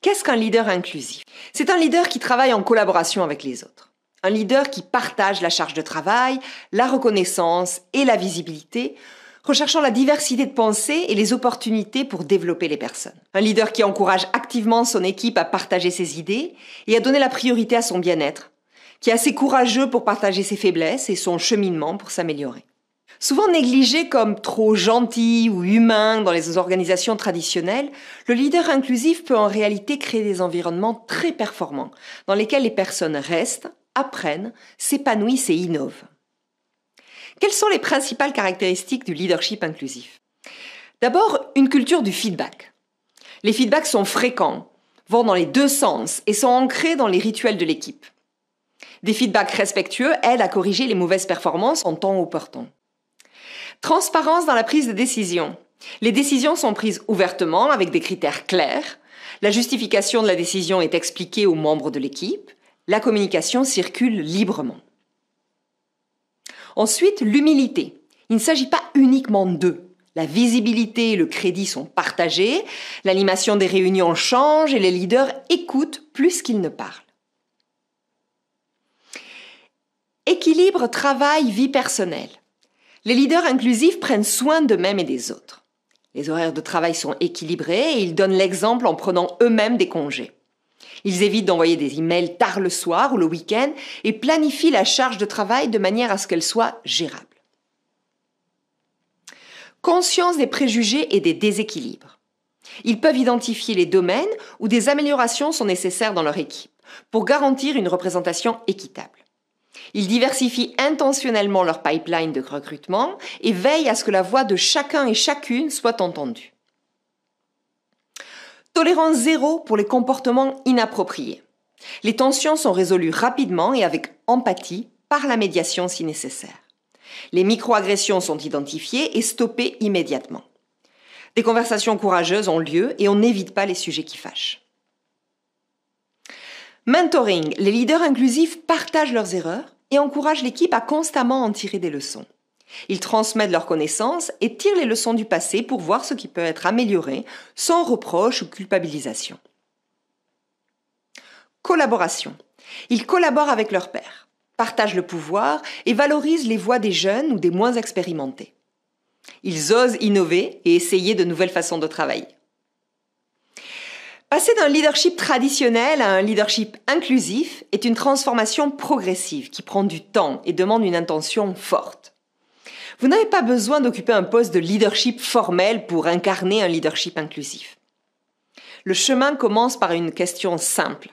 Qu'est-ce qu'un leader inclusif C'est un leader qui travaille en collaboration avec les autres. Un leader qui partage la charge de travail, la reconnaissance et la visibilité, recherchant la diversité de pensée et les opportunités pour développer les personnes. Un leader qui encourage activement son équipe à partager ses idées et à donner la priorité à son bien-être, qui est assez courageux pour partager ses faiblesses et son cheminement pour s'améliorer. Souvent négligé comme trop gentil ou humain dans les organisations traditionnelles, le leader inclusif peut en réalité créer des environnements très performants, dans lesquels les personnes restent, apprennent, s'épanouissent et innovent. Quelles sont les principales caractéristiques du leadership inclusif D'abord, une culture du feedback. Les feedbacks sont fréquents, vont dans les deux sens et sont ancrés dans les rituels de l'équipe. Des feedbacks respectueux aident à corriger les mauvaises performances en temps opportun. Transparence dans la prise de décision. Les décisions sont prises ouvertement avec des critères clairs. La justification de la décision est expliquée aux membres de l'équipe. La communication circule librement. Ensuite, l'humilité. Il ne s'agit pas uniquement d'eux. La visibilité et le crédit sont partagés, l'animation des réunions change et les leaders écoutent plus qu'ils ne parlent. Équilibre travail-vie personnelle. Les leaders inclusifs prennent soin d'eux-mêmes et des autres. Les horaires de travail sont équilibrés et ils donnent l'exemple en prenant eux-mêmes des congés. Ils évitent d'envoyer des emails tard le soir ou le week-end et planifient la charge de travail de manière à ce qu'elle soit gérable. Conscience des préjugés et des déséquilibres. Ils peuvent identifier les domaines où des améliorations sont nécessaires dans leur équipe pour garantir une représentation équitable. Ils diversifient intentionnellement leur pipeline de recrutement et veillent à ce que la voix de chacun et chacune soit entendue. Tolérance zéro pour les comportements inappropriés. Les tensions sont résolues rapidement et avec empathie par la médiation si nécessaire. Les microagressions sont identifiées et stoppées immédiatement. Des conversations courageuses ont lieu et on n'évite pas les sujets qui fâchent. Mentoring. Les leaders inclusifs partagent leurs erreurs et encouragent l'équipe à constamment en tirer des leçons. Ils transmettent leurs connaissances et tirent les leçons du passé pour voir ce qui peut être amélioré sans reproche ou culpabilisation. Collaboration. Ils collaborent avec leurs pairs, partagent le pouvoir et valorisent les voix des jeunes ou des moins expérimentés. Ils osent innover et essayer de nouvelles façons de travailler. Passer d'un leadership traditionnel à un leadership inclusif est une transformation progressive qui prend du temps et demande une intention forte. Vous n'avez pas besoin d'occuper un poste de leadership formel pour incarner un leadership inclusif. Le chemin commence par une question simple.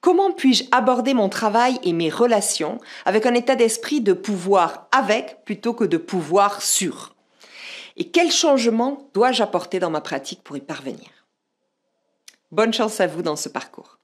Comment puis-je aborder mon travail et mes relations avec un état d'esprit de pouvoir avec plutôt que de pouvoir sur Et quel changement dois-je apporter dans ma pratique pour y parvenir Bonne chance à vous dans ce parcours.